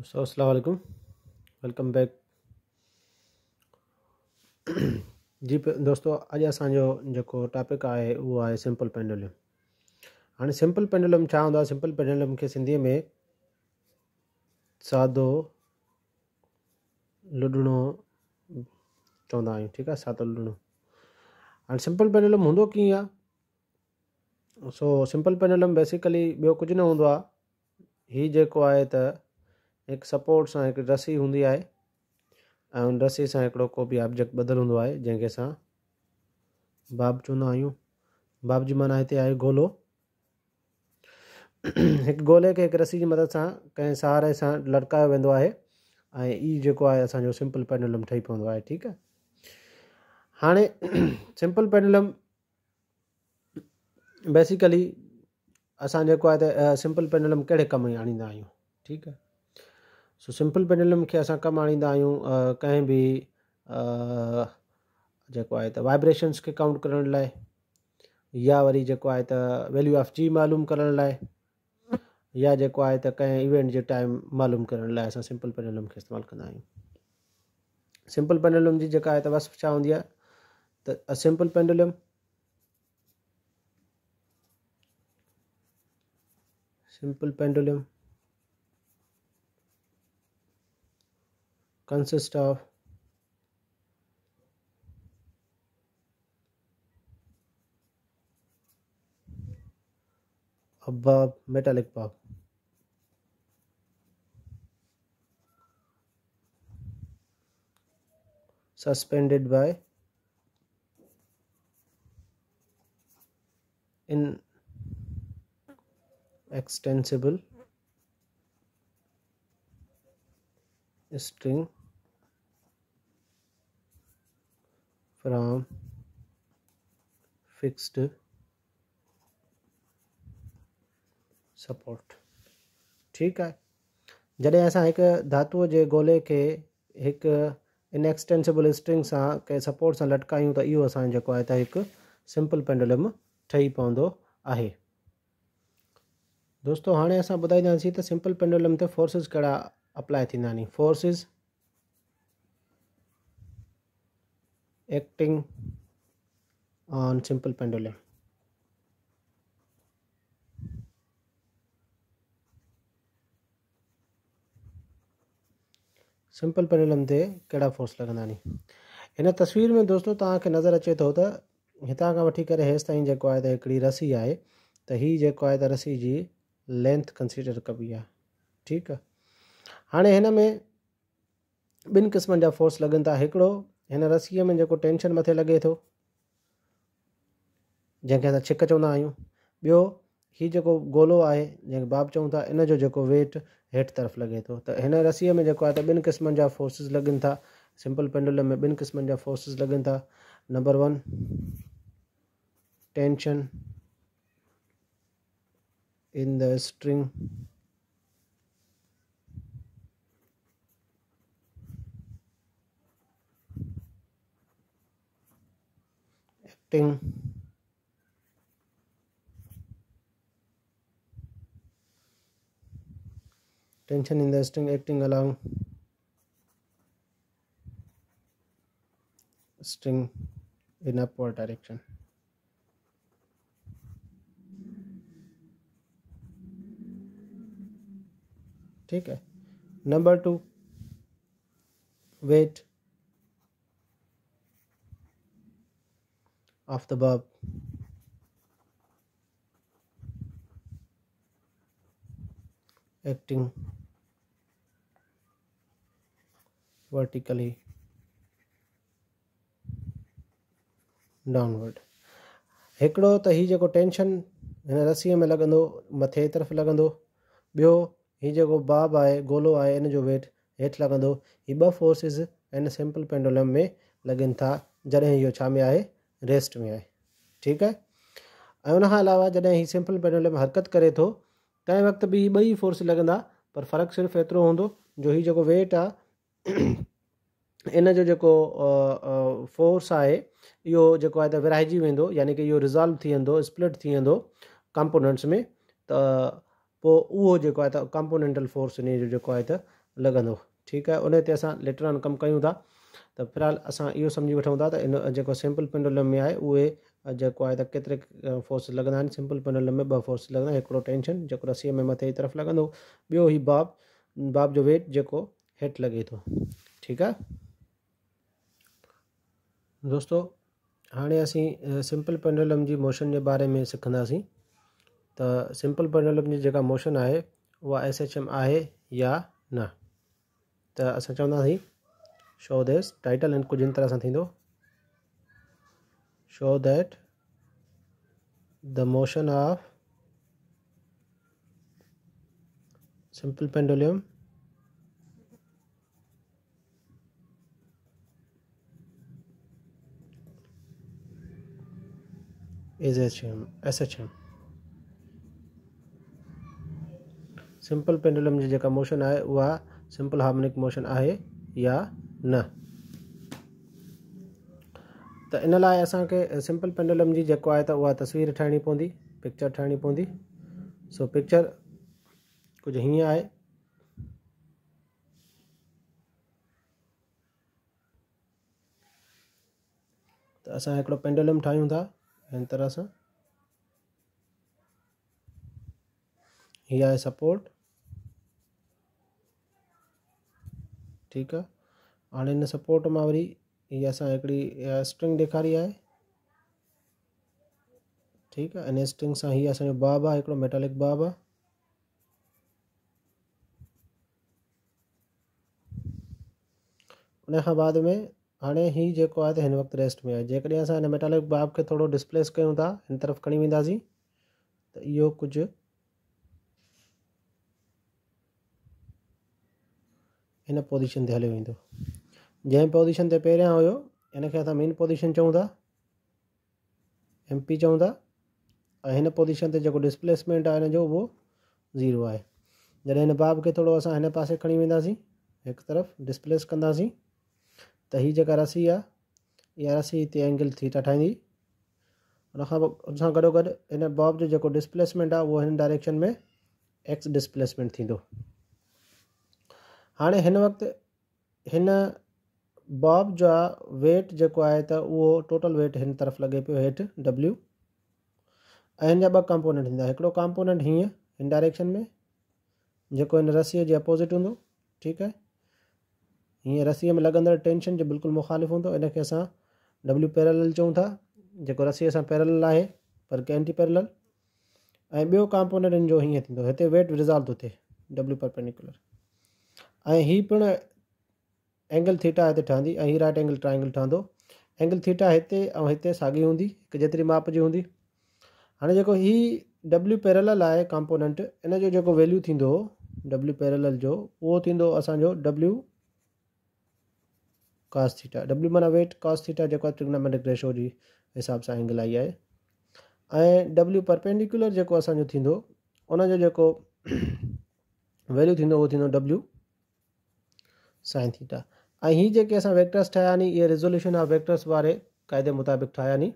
सो अकुम welcome back जी दोस्तो अॼु असांजो जो टॉपिक आहे उहो आहे सिंपल पैंडोलीम हाणे सिप्पल पेंडोलियम छा सिंपल पैंडोलीअम खे सिंधीअ में सादो लुडणो चवंदा आहियूं ठीकु सादो लुडणो हाणे सिंपल पैनडोलियम हूंदो कीअं सो सिंपल पैनडोलियम बेसिकली ॿियो कुझु न हूंदो आहे हीउ हिकु सपोट सां हिकु रसी हूंदी आहे ऐं हुन रसी सां हिकिड़ो को बि ऑब्जेक्ट ॿधलु हूंदो आहे जंहिंखे असां बाब चवंदा आहियूं बाब जी माना हिते आहे गोलो हिकु गोले खे हिकु रसी जी मदद सां कंहिं सहारे सां लटकायो वेंदो आहे ऐं ई जेको आहे असांजो सिंपल पेंडुलम ठही पवंदो आहे ठीकु आहे हाणे सिंपल पेंडुलम बेसिकली असां जेको आहे त सिंपल पेंडुलम कहिड़े कम आणींदा आहियूं ठीकु सो सिंपल पेंडुलम खे असां कमु आणींदा आहियूं कंहिं बि जेको आहे त वाइब्रेशन्स खे काउंट करण लाइ या वरी जेको आहे त वैल्यू ऑफ जी मालूम करण लाइ या जेको आहे त कंहिं इवेंट जे टाइम मालूम करण लाइ असां सिंपल पेंडुलम खे इस्तेमालु कंदा आहियूं सिंपल पेंडुलम जी जेका आहे त वस छा हूंदी आहे त simple pendulum simple pendulum consist of a bulb metallic bulb suspended by extensible string from fixed support ठीक है जॾहिं असां हिकु धातूअ जे ॻोल्हे खे हिकु इनएक्सटेंसिबल स्ट्रिंग से कें सपोर्ट से लटकायूं तो इहो असांजो जेको आहे त हिकु सिंपल पेंडुलम ठही पवंदो आहे दोस्तो हाणे असां ॿुधाईंदासीं त सिंपल पेंडुलम ते फोर्सिस कहिड़ा अप्लाए थींदा forces acting on simple pendulum. Simple pendulum ते कड़ा फोर्स लगना नहीं इन तस्वीर में दोस्तों तव्हांखे नज़र अचे तो इतना का वी वठी करे हेसि ताईं जेको आहे त हिकिड़ी रसी आहे त हीउ जेको है रसी जी लेंथ कंसीडर कबी है ठीक है हाणे इन में बिन किस्म जहा फोर्स लगन था हिकिड़ो हिन रसीअ में जेको टेंशन मथे लॻे थो जंहिंखे असां छिक चवंदा आहियूं ॿियो हीउ जेको गोलो आहे जंहिंखे बाब चऊं था इन जो जेको वेट हेठि तरफ़ लॻे थो त हिन रसीअ में जेको आहे त ॿिनि क़िस्मनि जा फोर्सिस लॻनि था सिंपल पेंडुलम में ॿिनि क़िस्मनि जा फोर्सिस लॻनि था number one tension in the string sting tension in the string acting along string in upward direction ठीक है number two weight Afterbab acting vertically downward हिकिड़ो त हीउ जेको टेंशन हिन रसीअ में लगन मथे तरफ़ लगन बो हीउ जेको बाब है गोलो है इन जो वेट हेठि लगन हीअ ॿ फोर्सिस हिन सिंपल पेंडोलम में लगन था जॾहिं इहो छा में है रेस्ट में आए ठीक है उन अलावा जैसे हीउ सिंपल पेंडुलम हरकत करे तो कें वक़्त भी बई फोर्स लगंदा पर फर्क सिर्फ एतिरो हूंदो जो ही जो वेट आ इन जो जो फोर्स आहे यो जो है त विराइजी वेंदो यानी कि यो रिज़ॉल्व थी वेंदो स्प्लिट थी वेंदो कंपोनेंट्स में तो वो जो है कंपोनेंटल फोर्स इन जो है लगंदो ठीक है उन अस असां लेटर ऑन कमु कयूं था तो फिलहाल अस यो समझी वठूं था इन जेको सिंपल पेंडुलम में आहे उहे है केतरे फोर्स लॻंदा आहिनि सिंपल पेंडुलम में ब फोर्स लगता एक टेंशन जो रस्सी में मथे की तरफ़ लॻंदो बो ही बाब बाब जो वेट जो हेट लगे तो ठीक है दोस्तों हाँ असीं सिंपल पेंडुलम जी मोशन के बारे में सिखंदासीं तो सिंपल पेंडुलम जी जो मोशन है वह एस एच एम है या न तो अस चवंदासीं शो दिस टाइटल एंड कुछ इन तरह से show that the motion of H M S H M simple pendulum जी मोशन है वह सिंपल हार्मोनिक मोशन आहे या न त इन ला असांखे सिंपल पेंडुलम जी जेको आहे त उहा तस्वीर ठाहिणी पवी पिक्चर ठाहिणी पवंदी सो पिक्चर कुछ हीअं आहे त असां पेंडुलम ठाहियूं था तरह सां हीअ सपोर्ट ठीक है हाँ इन सपोर्ट में वरी ये असड़ी स्ट्रिंग ॾेखारी है ठीक है इन स्ट्रिंग से ही असो बाब आहे मेटालिक बाब आ उन हाँ बाद में हाँ ही जो है त हिन रेस्ट में है जैसे अस मेटालिक बाब के थोड़ा डिस्प्लेस कयूं था इन तरफ़ खड़ी वी तो यो कुछ इन पोजिशन से हलो वेंदो जंहिं पोजीशन ते पहिरियां हुयो मेन पोजिशन चऊं था एम पी चऊं था ऐं हिन पोजीशन ते जेको डिस्प्लेसमेंट आहे हिन जो उहो ज़ीरो है जैसे इन बाब के थोड़ा असां हिन पासे खणी वेंदासीं हिकु तरफ़ डिसप्लेस कंदासीं तो हि जेका रसी आ इहा रसी हिते एंगल थीटा ठाहींदी उनखां पोइ उनसां गॾोगॾु बॉब जो डिसप्लेसमेंट आ वो इन डायरेक्शन में एक्स डिसप्लेसमेंट थी हाणे हिन वक़्तु हिन बॉब जा वेट जेको आहे त उहो टोटल वेट हिन तरफ़ लॻे पियो हेठि डब्ल्यू ऐं हिन जा ॿ कम्पोनेंट ईंदा हिकिड़ो कॉम्पोनेंट हीअं हिन डायरेक्शन में जेको हिन रसीअ जे अपोज़िट हूंदो ठीकु आहे हीअं रस्सीअ में लॻंदड़ टेंशन जो बिल्कुलु मुखालिफ़ु हूंदो हिन असां डब्ल्यू पैरल चऊं था जेको रसीअ सां पैरल आहे पर कैंटी पैरेल ऐं ॿियो कॉम्पोनेंट हिन जो हीअं थींदो हिते वेट विज़ार् थो थिए ऐं पिण एंगल थीटा हिते ठहंदी ऐं राइट एंगल ट्राइंगल ठहंदो एंगल थीटा इतने और इतने साॻी होंगी हिकु माप जी हूंदी हाणे जेको हीअ डब्लू पैरल आहे कॉम्पोनेंट इन जो जेको वैल्यू थींदो डब्लू पैरल जो वो थींदो असांजो डब्लू कॉस थीटा डब्ल्यू माना वेट कॉस थीटा जेको आहे रेशो की हिसाब से एंगल आई है ऐं डब्लू परपेंडिकुलर जो असांजो थींदो उनजो जेको वैल्यू थींदो उहो थींदो साइन थीटा ऐं हीअ जेके असां वेक्टर्स ठाहिया नी इहे रिज़ॉल्यूशन ऑफ वेक्टर्स वारे क़ाइदे मुताबिक़ ठाहिया नी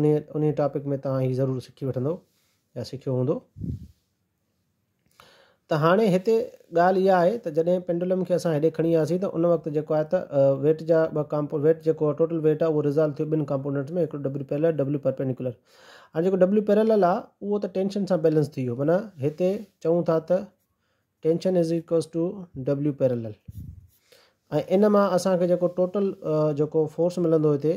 उन उन टॉपिक में तव्हां हीउ ज़रूर सिखी वठंदो या सिखियो हूंदो त हाणे हिते ॻाल्हि इहा आहे त जॾहिं पेंडुलम खे असां हेॾे खणी वियासीं त उन वक़्तु जेको आहे त वेट जा ॿ कॉम्पो वेट जेको आहे टोटल वेट आहे उहो रिज़ाल्व थियो ॿिनि कॉम्पोनेंट्स में हिकिड़ो डब्ल्यू पेलेलब्लू परपेनिकुलर हाणे जेको डब्लू पैरेल आहे उहो त टेंशन सां बैलेंस थी वियो माना हिते चऊं था त tension is equals to W पैरल ऐं इन में असो टोटल जेको फोर्स मिलंदो इतने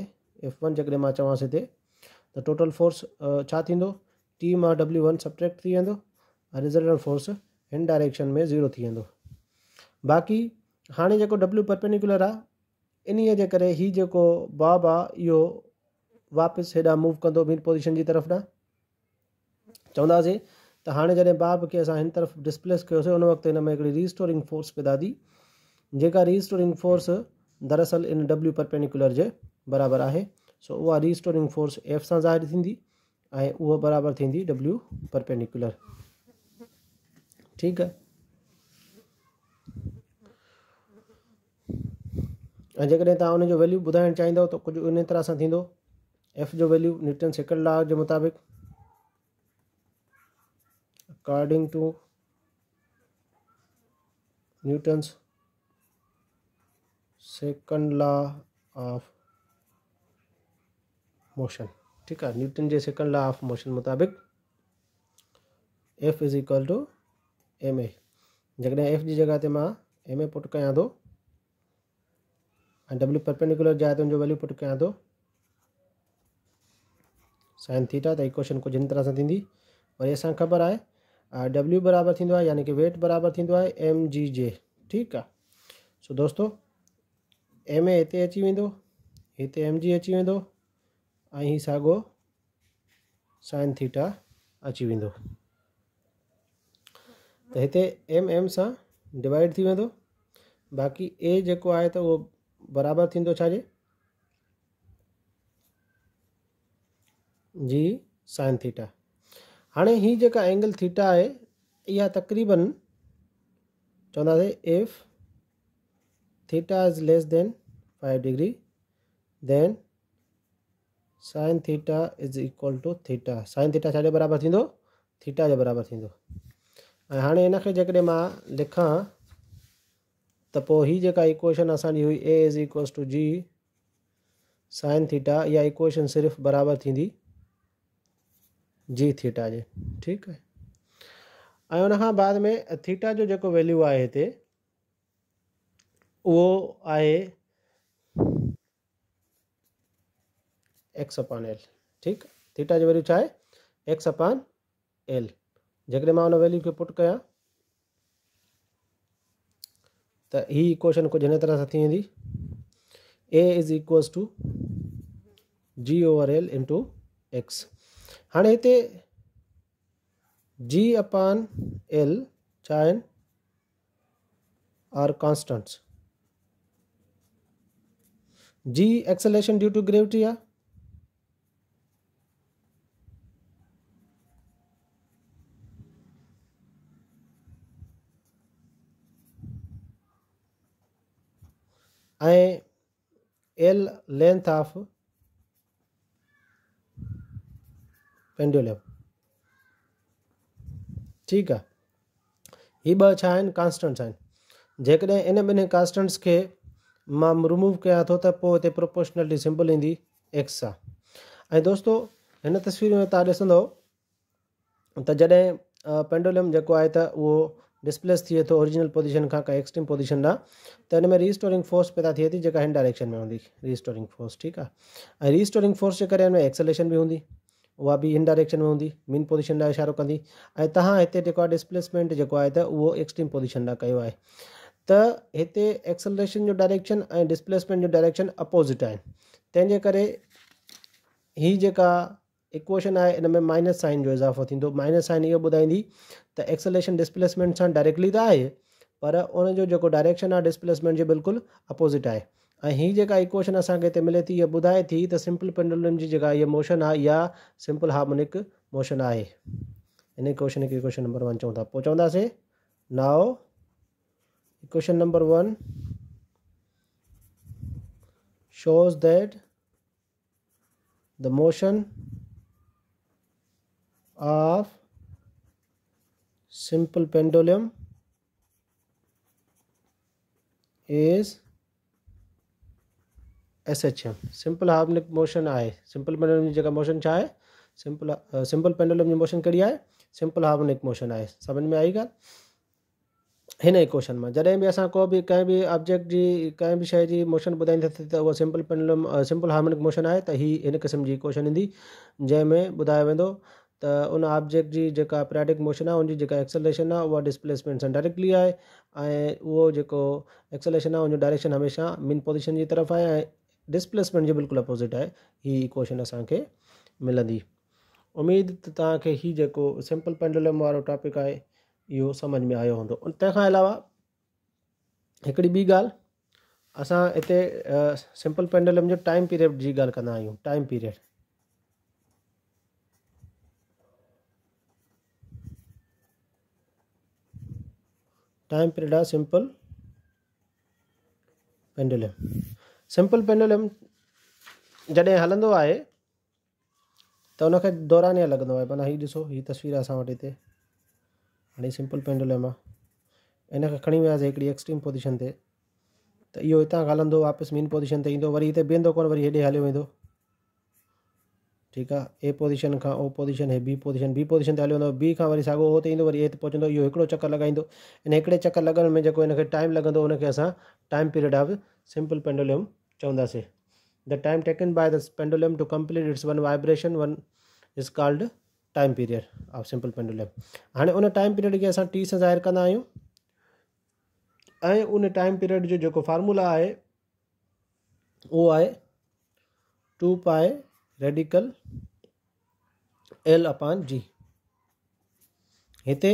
एफ वन जेकॾहिं मां चवांसि हिते टोटल फोर्स छा टी मां डब्ल्यू वन सब्ट्रेक्ट थी वेंदो फोर्स इन डायरेक्शन में ज़ीरो थी बाक़ी हाँ जो डब्ल्यू परपेंडिकुलर आहे इन्हीअ जे करे बॉब आहे वापस वापसि मूव कंदो ॿिनि पोज़ीशन जी तरफ़ ॾांहुं चवे तो हाँ जैसे ॿार के अस इन तरफ़ डिस्प्लेस किया हुन वक़्तु में रीस्टोरिंग फोर्स पैदा दी जेका रीस्टोरिंग फोर्स दरअसल इन डब्ल्यू परपेनिकुलर के बराबर है सो उहा रीस्टोरिंग फोर्स एफ से ज़ाहिर थींदी ऐं उहा बराबरि डब्ल्यू परपेंडिकुलर ठीक है ऐं जेकॾहिं तव्हां वैल्यू बुधा चाहींदव तो कुछ इन तरह सां एफ जो वैल्यू न्यूटन सेकंड लॉ के मुताबिक़ according to Newton's second law of motion ठीक है न्यूटन जे सेकंड लॉ ऑफ मोशन मुताबिक F is equal to M A जैसे एफ की जगह एम ए पुट क्या तो डब्ल्यू परपेंडिकुलर जाए तो हुनजो वैल्यू पुट क्या तो साइन थीटा त इक्वेशन कुछ इन तरह से थींदी वरी असांखे ख़बर है डब्ल्यू बराबर थी यानी कि वेट बराबर थी एम जी जे ठीक है सो दोस्तों एम ए इतने अची वो इतने एम जी अची वो सागो साइन थीटा अची वो तो इतने एम एम से डिवाइड थी वो बाक़ी ए जो आहे तो वो बराबर थी छाजे जी साइन थीटा हाणे हीअ जेका एंगल थीटा आहे इहा तक़रीबन चवंदासीं if theta is less than five degree then sine theta is equal to theta sine theta छाजे बराबरि थींदो थीटा जे बराबरि थींदो ऐं हाणे हिनखे जेकॾहिं मां लिखां त पोइ हीअ जेका इक्वेशन असांजी हुई a is equal to g sine theta इहा इक्वेशन सिर्फ़ु बराबरि थींदी जी थीटा जे ठीक है उन बाद में थीटा जो जो वैल्यू आहे हिते वो आए एक्स अपान एल ठीक थीटा जो वैल्यू चाहे एक्स अपान एल जैसे मैं उन वैल्यू के पुट क्या तो ही इक्वेशन कुछ इन तरह से थी वी a is equals to g over L into X हाँ इतने जी अपान एल चाइन are constants G acceleration due to gravity आ एल लेंथ ऑफ पेंडुलम ठीक है ये बन कॉन्स्टेंट्स आहिनि कांस्टंट्स आहिनि जेकॾहिं इन ॿिन्ही कांस्टंट्स खे मां रिमूव क्या तो त पोइ सिंबल एक्स दोस्तों ऐं तस्वीर में तुम ॾिसंदव त जॾहिं पेंडुलम जो है वो डिस्प्लेस थे तो ओरिजिनल पोजिशन का एक्सट्रीम पोजिशन का तो इनमें में रीस्टोरिंग फोर्स पैदा थे थी इन डायरेक्शन में होंगी रीस्टोरिंग फोर्स ठीक है रीस्टोरिंग फोर्स के करें हिन भी होंगी उहा बि हिन डायरेक्शन में हूंदी मिन पोजिशन लाइ इशारो कंदी ऐं तव्हां हिते जेको आहे डिस्प्लेसमेंट जेको आहे त उहो एक्सट्रीम पोज़िशन लाइ कयो आहे त हिते एक्सलरेशन जो डायरेक्शन ऐं डिस्प्लेसमेंट जो डायरेक्शन अपोज़िट आहिनि तंहिंजे करे ही जेका इक्वेशन आहे इन में माइनस साइन जो इज़ाफ़ो थींदो माइनस साइन इहो ॿुधाईंदी त एक्सलेशन डिस्प्लेसमेंट सां डायरेक्टली त आहे पर उनजो जेको डायरेक्शन आहे डिस्प्लेसमेंट जे बिल्कुलु अपोज़िट आहे हि जी इक्वेशन अस मिले थी इहा ॿुधाए थी तो सिंपल पेंडुलम की जगह ये मोशन आ या सिंपल हार्मोनिक मोशन आए इन क्वेश्चन के इक्वेशन नंबर वन चौंता था पोइ now equation number one shows that the motion of simple pendulum is S H M simple harmonic motion आए सिंपल पेंडुलम की जगह मोशन चाहे सिंपल सिंपल पेंडुलम जी मोशन कड़ी आए सिंपल हार्मोनिक मोशन आए समझ में आई गाँ इन क्वेश्चन में जैसे भी अस को बि कंहिं ऑब्जेक्ट की कें भी शै की मोशन ॿुधाईंदासीं तो उहा simple pendulum simple harmonic motion आए तो हीअ इन क़िस्म की क्वेश्चन ईंदी जैमें बुधा वो तो उन ऑब्जेक्ट की जो पीरियाडिक मोशन है उनकी जो एक्सलेशन है वह डिस्प्लेसमेंट से डायरेक्टली है वो जो एक्सलेशन है उनको डायरेक्शन हमेशा मेन पोजिशन की तरफ़ है डिसप्लेसमेंट जी बिल्कुलु अपोज़िट आहे हीअ क्वाशन असांखे मिलंदी उमेदु त तव्हांखे हीउ जेको सिंपल पेंडुलम वारो टॉपिक आहे इहो सम्झि में आयो हूंदो तंहिंखां अलावा हिकिड़ी ॿी ॻाल्हि असां हिते सिंपल पेंडुलम जो टाइम पीरियड जी ॻाल्हि कंदा आहियूं टाइम पीरियड टाइम पीरियड आहे सिंपल पेंडुलम सिंपल पेंडोलियम जॾहिं हलंदो आहे त हुनखे दौरानिया लॻंदो आहे माना हीउ ॾिसो हीअ तस्वीर आहे असां वटि हिते हाणे सिंपल पेंडुलम आहे हिनखे खणी वियासीं हिकिड़ी एक्सट्रीम पोज़ीशन ते त इहो हितां खां हलंदो वापसि मेन पोज़ीशन ते ईंदो वरी हिते बीहंदो कोन वरी हेॾे हलियो वेंदो ठीकु आहे ए पोज़ीशन खां ओ पोज़ीशन हीअ बी पोज़ीशन बी पोज़ीशन ते हलियो वेंदो बी खां वरी साॻियो हो त ईंदो वरी हे हिकिड़ो चकर लॻाईंदो इन हिकिड़े चकर लॻण में जेको हिन टाइम लॻंदो उनखे असां time period of simple pendulum चौदह से the time taken by the pendulum to complete its one vibration one is called time period of simple pendulum हाँ उन टाइम पीरियड के असां टी से ज़ाहिर कंदा उन टाइम पीरियड जो जो फार्मूला है वो आहे टू पाए रेडिकल एल अपान जी हिते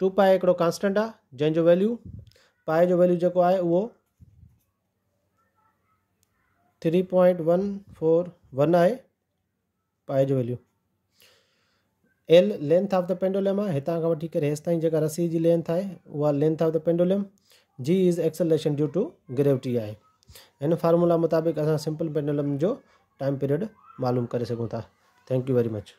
टू पाए एक कॉन्स्टेंट आहे जंहिंजो वैल्यू पाए जो वैल्यू जेको आहे उहो three point one four one आए पाए जो value L length of the pendulum है इतना का वठी करे हेसि ताईं रसी लेंथ है वह length of the pendulum g is acceleration due to gravity है इन फार्मूला मुताबिक़ असां सिंपल पेंडोलम जो टाइम पीरियड मालूम कर सघूं था थैंक यू वेरी मच